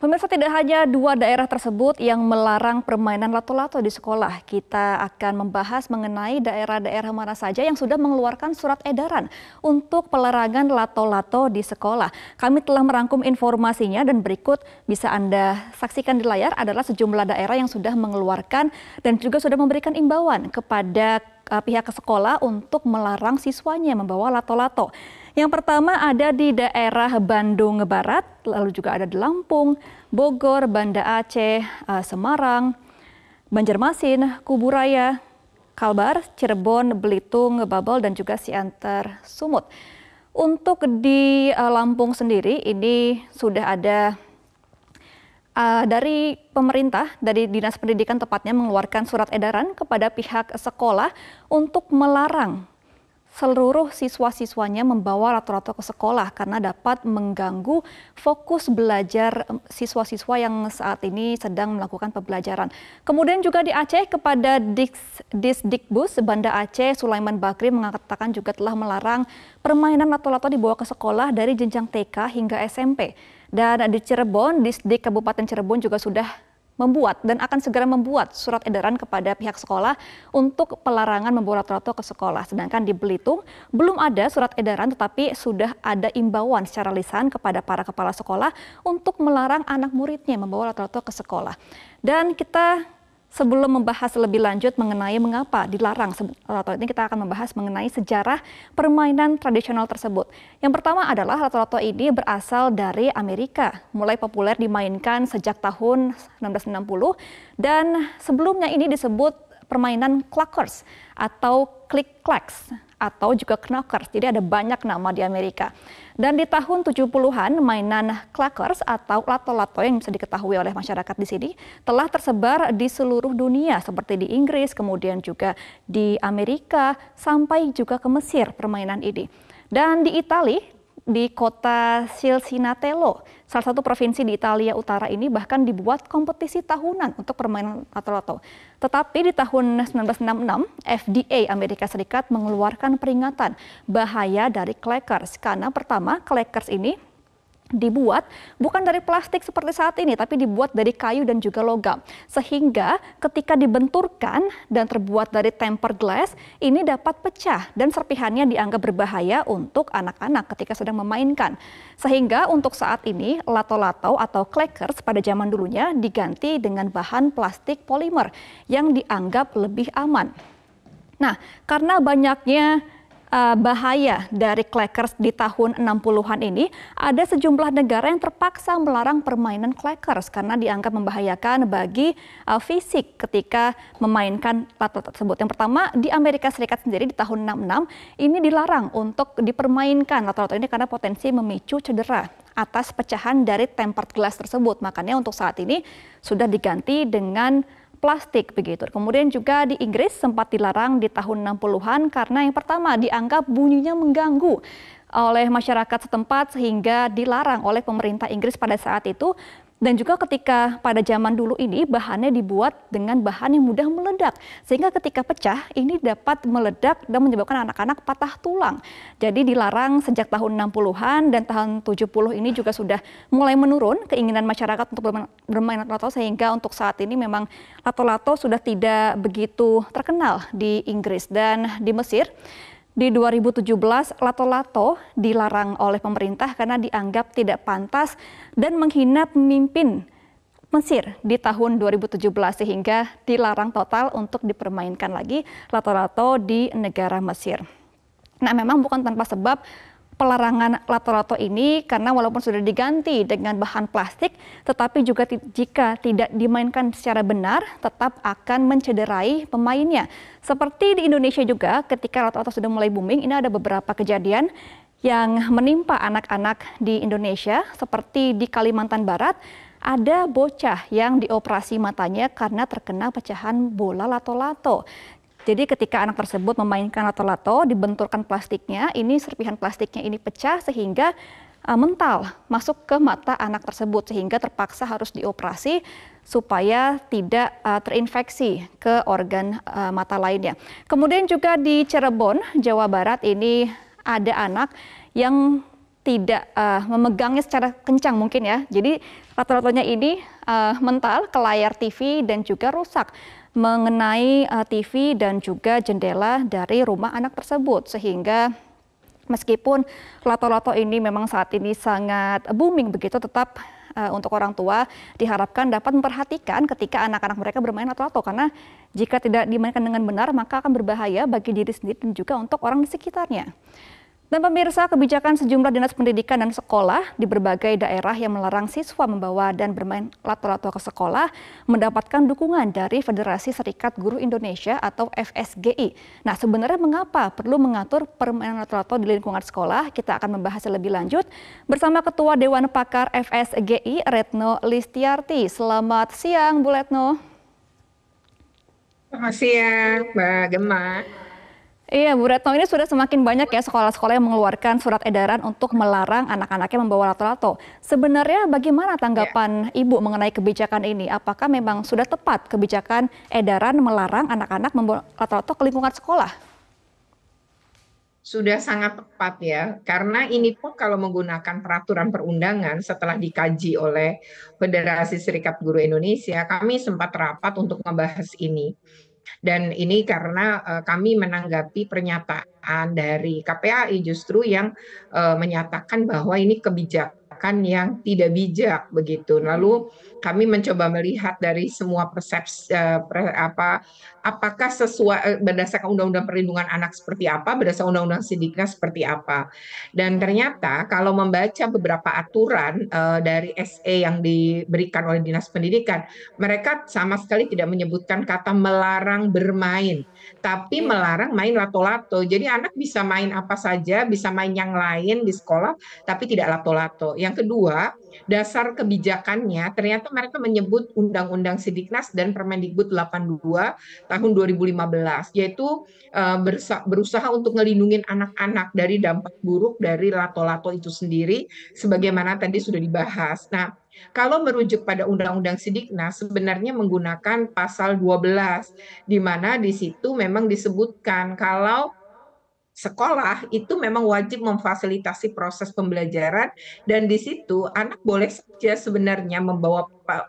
Pemirsa tidak hanya dua daerah tersebut yang melarang permainan lato-lato di sekolah. Kita akan membahas mengenai daerah-daerah mana saja yang sudah mengeluarkan surat edaran untuk pelarangan lato-lato di sekolah. Kami telah merangkum informasinya dan berikut bisa Anda saksikan di layar adalah sejumlah daerah yang sudah mengeluarkan dan juga sudah memberikan imbauan kepada eh, pihak sekolah untuk melarang siswanya membawa lato-lato. Yang pertama ada di daerah Bandung Barat, lalu juga ada di Lampung, Bogor, Banda Aceh, eh, Semarang, Banjarmasin, Kuburaya, Kalbar, Cirebon, Belitung, Babel, dan juga Siantar Sumut. Untuk di eh, Lampung sendiri ini sudah ada uh, dari pemerintah, dari Dinas Pendidikan tepatnya mengeluarkan surat edaran kepada pihak sekolah untuk melarang seluruh siswa-siswanya membawa rata-rata ke sekolah karena dapat mengganggu fokus belajar siswa-siswa yang saat ini sedang melakukan pembelajaran. Kemudian juga di Aceh kepada Disdikbus Banda Aceh Sulaiman Bakri mengatakan juga telah melarang permainan rata-rata dibawa ke sekolah dari jenjang TK hingga SMP. Dan di Cirebon, Disdik Kabupaten Cirebon juga sudah membuat dan akan segera membuat surat edaran kepada pihak sekolah untuk pelarangan membawa rata-rata ke sekolah. Sedangkan di Belitung belum ada surat edaran tetapi sudah ada imbauan secara lisan kepada para kepala sekolah untuk melarang anak muridnya membawa rata-rata ke sekolah. Dan kita Sebelum membahas lebih lanjut mengenai mengapa dilarang lato-lato ini, kita akan membahas mengenai sejarah permainan tradisional tersebut. Yang pertama adalah lato-lato ini berasal dari Amerika, mulai populer dimainkan sejak tahun 1960 dan sebelumnya ini disebut permainan clackers atau click clacks atau juga knockers. Jadi ada banyak nama di Amerika. Dan di tahun 70-an, mainan clackers atau lato-lato yang bisa diketahui oleh masyarakat di sini telah tersebar di seluruh dunia seperti di Inggris, kemudian juga di Amerika, sampai juga ke Mesir permainan ini. Dan di Italia, di kota Silsinatello, salah satu provinsi di Italia Utara ini bahkan dibuat kompetisi tahunan untuk permainan lato-lato. Tetapi di tahun 1966, FDA Amerika Serikat mengeluarkan peringatan bahaya dari clackers karena pertama clackers ini dibuat bukan dari plastik seperti saat ini tapi dibuat dari kayu dan juga logam sehingga ketika dibenturkan dan terbuat dari tempered glass ini dapat pecah dan serpihannya dianggap berbahaya untuk anak-anak ketika sedang memainkan sehingga untuk saat ini lato-lato atau clackers pada zaman dulunya diganti dengan bahan plastik polimer yang dianggap lebih aman nah karena banyaknya uh, bahaya dari clackers di tahun 60-an ini, ada sejumlah negara yang terpaksa melarang permainan clackers karena dianggap membahayakan bagi uh, fisik ketika memainkan lato tersebut. Yang pertama, di Amerika Serikat sendiri di tahun 66 ini dilarang untuk dipermainkan lato ini karena potensi memicu cedera atas pecahan dari tempered glass tersebut. Makanya untuk saat ini sudah diganti dengan plastik begitu. Kemudian juga di Inggris sempat dilarang di tahun 60-an karena yang pertama dianggap bunyinya mengganggu eh, oleh masyarakat setempat sehingga dilarang oleh pemerintah Inggris pada saat itu. Dan juga ketika pada zaman dulu ini bahannya dibuat dengan bahan yang mudah meledak. Sehingga ketika pecah ini dapat meledak dan menyebabkan anak-anak patah tulang. Jadi dilarang sejak tahun 60-an dan tahun 70 ini juga sudah mulai menurun keinginan masyarakat untuk bermain lato-lato sehingga untuk saat ini memang lato-lato sudah tidak begitu terkenal di Inggris dan di Mesir. Di 2017, lato-lato dilarang oleh pemerintah karena dianggap tidak pantas dan menghina pemimpin Mesir di tahun 2017 sehingga dilarang total untuk dipermainkan lagi lato-lato di negara Mesir. Nah, memang bukan tanpa sebab pelarangan lato-lato ini karena walaupun sudah diganti dengan bahan plastik, tetapi juga jika tidak dimainkan secara benar, tetap akan mencederai pemainnya. Seperti di Indonesia juga, ketika lato-lato sudah mulai booming, ini ada beberapa kejadian yang menimpa anak-anak di Indonesia, seperti di Kalimantan Barat, ada bocah yang dioperasi matanya karena terkena pecahan bola lato-lato. Jadi ketika anak tersebut memainkan lato-lato, dibenturkan plastiknya, ini serpihan plastiknya ini pecah sehingga uh, mental masuk ke mata anak tersebut sehingga terpaksa harus dioperasi supaya tidak uh, terinfeksi ke organ uh, mata lainnya. Kemudian juga di Cirebon, Jawa Barat ini ada anak yang tidak uh, memegangnya secara kencang mungkin ya. Jadi rata-ratanya ini uh, mental ke layar TV dan juga rusak mengenai eh, TV dan juga jendela dari rumah anak tersebut sehingga meskipun lato-lato ini memang saat ini sangat booming begitu tetap eh, untuk orang tua diharapkan dapat memperhatikan ketika anak-anak mereka bermain lato-lato karena jika tidak dimainkan dengan benar maka akan berbahaya bagi diri sendiri dan juga untuk orang di sekitarnya. Dan pemirsa, kebijakan sejumlah dinas pendidikan dan sekolah di berbagai daerah yang melarang siswa membawa dan bermain lato-lato ke sekolah mendapatkan dukungan dari Federasi Serikat Guru Indonesia atau FSGI. Nah, sebenarnya mengapa perlu mengatur permainan lato-lato di lingkungan sekolah? Kita akan membahas lebih lanjut bersama Ketua Dewan Pakar FSGI Retno Listiarti. Selamat siang, Bu Retno. Selamat siang, Mbak Gemma. Iya, Bu Retno ini sudah semakin banyak ya sekolah-sekolah yang mengeluarkan surat edaran untuk melarang anak-anaknya membawa lato-lato. Sebenarnya bagaimana tanggapan ya. Ibu mengenai kebijakan ini? Apakah memang sudah tepat kebijakan edaran melarang anak-anak membawa lato-lato ke lingkungan sekolah? Sudah sangat tepat ya, karena ini pun kalau menggunakan peraturan perundangan setelah dikaji oleh Federasi Serikat Guru Indonesia, kami sempat rapat untuk membahas ini dan ini karena uh, kami menanggapi pernyataan dari KPAI justru yang uh, menyatakan bahwa ini kebijakan yang tidak bijak begitu. Lalu kami mencoba melihat dari semua persepsi eh, pre, apa apakah sesuai eh, berdasarkan undang-undang perlindungan anak seperti apa, berdasarkan undang-undang sidiknya seperti apa. Dan ternyata kalau membaca beberapa aturan uh, dari SE yang diberikan oleh Dinas Pendidikan, mereka sama sekali tidak menyebutkan kata melarang bermain, tapi iya. melarang main lato-lato. Jadi anak bisa main apa saja, bisa main yang lain di sekolah tapi tidak lato-lato. Yang kedua, dasar kebijakannya ternyata mereka menyebut Undang-Undang Sidiknas dan Permendikbud 82 tahun 2015 yaitu eh, berusaha untuk melindungi anak-anak dari dampak buruk dari lato-lato itu sendiri sebagaimana tadi sudah dibahas. Nah, kalau merujuk pada Undang-Undang Sidiknas sebenarnya menggunakan pasal 12 di mana di situ memang disebutkan kalau sekolah itu memang wajib memfasilitasi proses pembelajaran dan di situ anak boleh saja sebenarnya membawa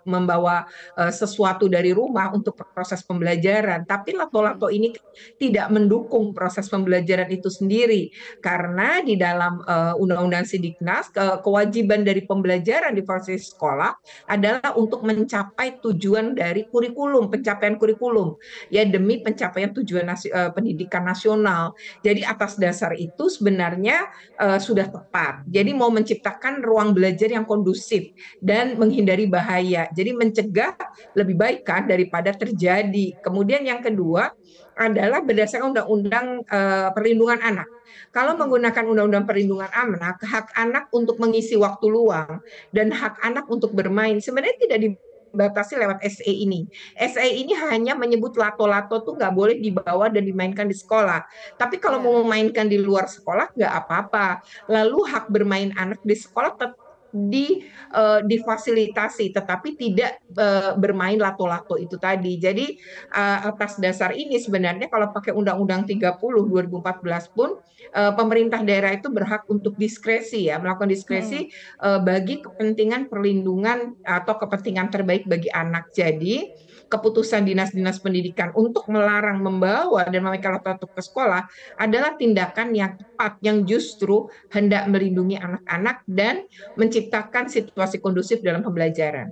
membawa eh, sesuatu dari rumah untuk proses pembelajaran. Tapi lato-lato ini kan tidak mendukung proses pembelajaran itu sendiri karena di dalam eh, undang-undang Sidiknas kewajiban dari pembelajaran di proses sekolah adalah untuk mencapai tujuan dari kurikulum, pencapaian kurikulum ya demi pencapaian tujuan nasi, uh, pendidikan nasional. Jadi atas dasar itu sebenarnya uh, sudah tepat. Jadi mau menciptakan ruang belajar yang kondusif dan menghindari bahaya bahaya. Jadi mencegah lebih baik kan daripada terjadi. Kemudian yang kedua adalah berdasarkan undang-undang e, perlindungan anak. Kalau menggunakan undang-undang perlindungan anak, hak anak untuk mengisi waktu luang dan hak anak untuk bermain sebenarnya tidak di dibatasi lewat SE ini. SE ini hanya menyebut lato-lato tuh nggak boleh dibawa dan dimainkan di sekolah. Tapi kalau iya. mau memainkan di luar sekolah nggak apa-apa. Lalu hak bermain anak di sekolah tetap di uh, difasilitasi tetapi tidak uh, bermain lato-lato itu tadi. Jadi uh, atas dasar ini sebenarnya kalau pakai Undang-Undang 30 2014 pun uh, pemerintah daerah itu berhak untuk diskresi ya, melakukan diskresi hmm. uh, bagi kepentingan perlindungan atau kepentingan terbaik bagi anak. Jadi keputusan dinas-dinas pendidikan untuk melarang membawa dan memakai laptop ke sekolah adalah tindakan yang tepat yang justru hendak melindungi anak-anak dan menciptakan situasi kondusif dalam pembelajaran.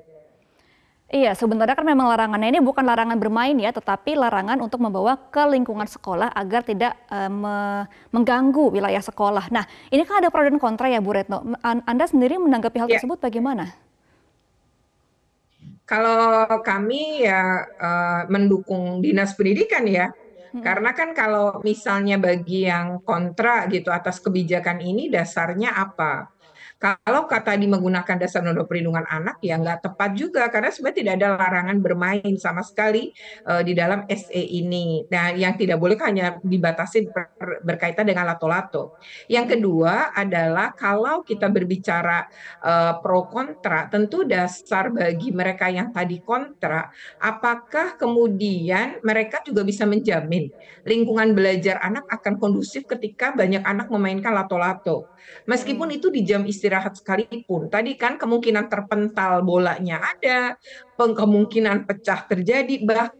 Iya, sebenarnya kan memang larangannya ini bukan larangan bermain ya, tetapi larangan untuk membawa ke lingkungan sekolah agar tidak e, me, mengganggu wilayah sekolah. Nah, ini kan ada pro dan kontra ya Bu Retno. Anda sendiri menanggapi hal ya. tersebut bagaimana? Kalau kami ya uh, mendukung dinas pendidikan ya. Hmm. Karena kan kalau misalnya bagi yang kontra gitu atas kebijakan ini dasarnya apa? Kalau kata di menggunakan dasar undang perlindungan anak ya nggak tepat juga karena sebenarnya tidak ada larangan bermain sama sekali uh, di dalam SE ini. Nah, yang tidak boleh hanya dibatasi ber, berkaitan dengan lato-lato. Yang kedua adalah kalau kita berbicara uh, pro kontra, tentu dasar bagi mereka yang tadi kontra, apakah kemudian mereka juga bisa menjamin lingkungan belajar anak akan kondusif ketika banyak anak memainkan lato-lato. Meskipun hmm. itu di jam istirahat istirahat sekalipun. Tadi kan kemungkinan terpental bolanya ada, kemungkinan pecah terjadi, bahkan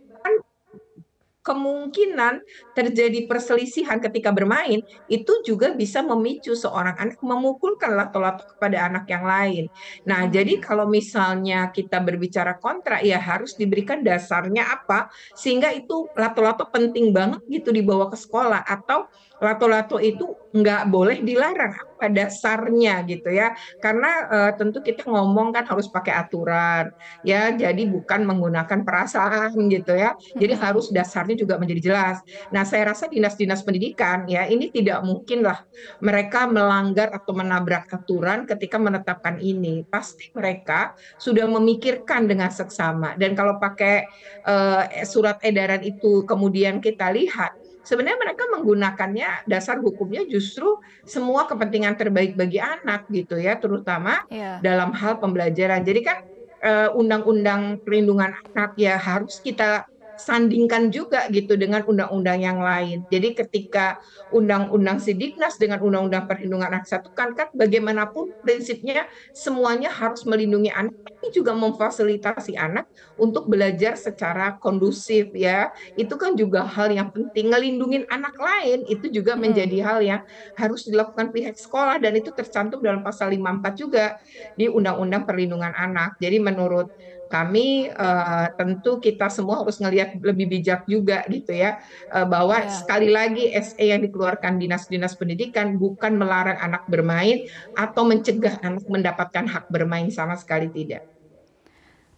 kemungkinan terjadi perselisihan ketika bermain itu juga bisa memicu seorang anak memukulkan lato-lato kepada anak yang lain. Nah, hmm. jadi kalau misalnya kita berbicara kontra ya harus diberikan dasarnya apa sehingga itu lato-lato penting banget gitu dibawa ke sekolah atau lato-lato itu nggak boleh dilarang apa dasarnya gitu ya karena uh, tentu kita ngomong kan harus pakai aturan ya jadi bukan menggunakan perasaan gitu ya jadi harus dasarnya juga menjadi jelas nah saya rasa dinas-dinas pendidikan ya ini tidak mungkin lah mereka melanggar atau menabrak aturan ketika menetapkan ini pasti mereka sudah memikirkan dengan seksama dan kalau pakai uh, surat edaran itu kemudian kita lihat sebenarnya mereka menggunakannya dasar hukumnya justru semua kepentingan terbaik bagi anak gitu ya terutama yeah. dalam hal pembelajaran jadi kan eh, undang-undang uh, perlindungan anak ya harus kita sandingkan juga gitu dengan undang-undang yang lain. Jadi ketika undang-undang Sidiknas dengan undang-undang perlindungan anak satu kan kan bagaimanapun prinsipnya semuanya harus melindungi anak tapi juga memfasilitasi anak untuk belajar secara kondusif ya. Itu kan juga hal yang penting Melindungi anak lain itu juga hmm. menjadi hal yang harus dilakukan pihak sekolah dan itu tercantum dalam pasal 54 juga di undang-undang perlindungan anak. Jadi menurut kami uh, tentu kita semua harus ngelihat lebih bijak juga gitu ya uh, bahwa yeah. sekali lagi SE yang dikeluarkan dinas-dinas pendidikan bukan melarang anak bermain atau mencegah anak mendapatkan hak bermain sama sekali tidak.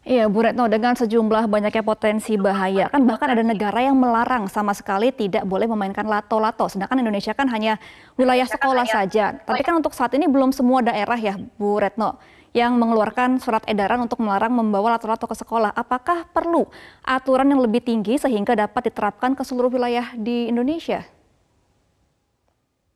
Iya, Bu Retno, dengan sejumlah banyaknya potensi bahaya, kan bahkan ada negara yang melarang sama sekali tidak boleh memainkan lato-lato, sedangkan Indonesia kan hanya wilayah iya, sekolah ya. saja. Tapi kan untuk saat ini belum semua daerah ya, Bu Retno yang mengeluarkan surat edaran untuk melarang membawa lato-lato ke sekolah. Apakah perlu aturan yang lebih tinggi sehingga dapat diterapkan ke seluruh wilayah di Indonesia?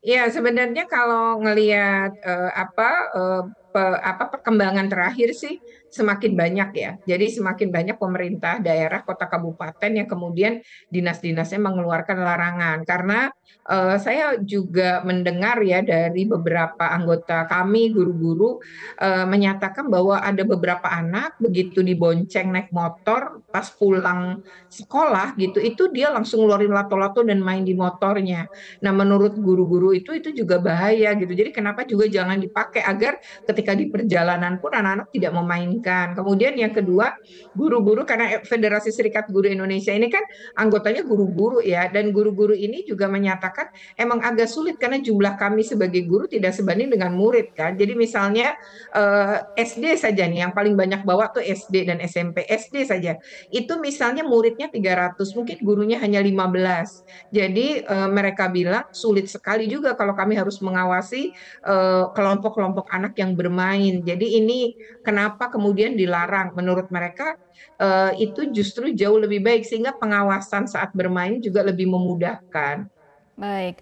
Ya sebenarnya kalau ngelihat uh, apa uh, pe, apa perkembangan terakhir sih semakin banyak ya. Jadi semakin banyak pemerintah daerah, kota kabupaten yang kemudian dinas-dinasnya mengeluarkan larangan. Karena uh, saya juga mendengar ya dari beberapa anggota kami guru-guru uh, menyatakan bahwa ada beberapa anak begitu dibonceng naik motor pas pulang sekolah gitu itu dia langsung ngeluarin lato-lato dan main di motornya. Nah, menurut guru-guru itu itu juga bahaya gitu. Jadi kenapa juga jangan dipakai agar ketika di perjalanan pun anak-anak tidak memainkan pendidikan. Kemudian yang kedua, guru-guru karena Federasi Serikat Guru Indonesia ini kan anggotanya guru-guru ya dan guru-guru ini juga menyatakan emang agak sulit karena jumlah kami sebagai guru tidak sebanding dengan murid kan. Jadi misalnya eh, SD saja nih yang paling banyak bawa tuh SD dan SMP. SD saja. Itu misalnya muridnya 300, mungkin gurunya hanya 15. Jadi eh, mereka bilang sulit sekali juga kalau kami harus mengawasi eh, kelompok-kelompok eh, anak yang bermain. Jadi ini kenapa kemudian kemudian dilarang menurut mereka uh, itu justru jauh lebih baik sehingga pengawasan saat bermain juga lebih memudahkan. Baik.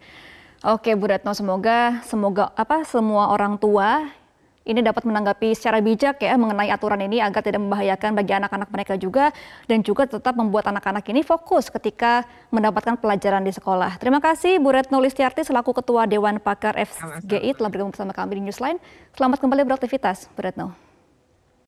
Oke Bu Retno, semoga semoga apa semua orang tua ini dapat menanggapi secara bijak ya mengenai aturan ini agar tidak membahayakan bagi anak-anak mereka juga dan juga tetap membuat anak-anak ini fokus ketika mendapatkan pelajaran di sekolah. Terima kasih Bu Retno Listiarti selaku Ketua Dewan Pakar FGI telah bergabung bersama kami di Newsline. Selamat kembali beraktivitas Bu Retno.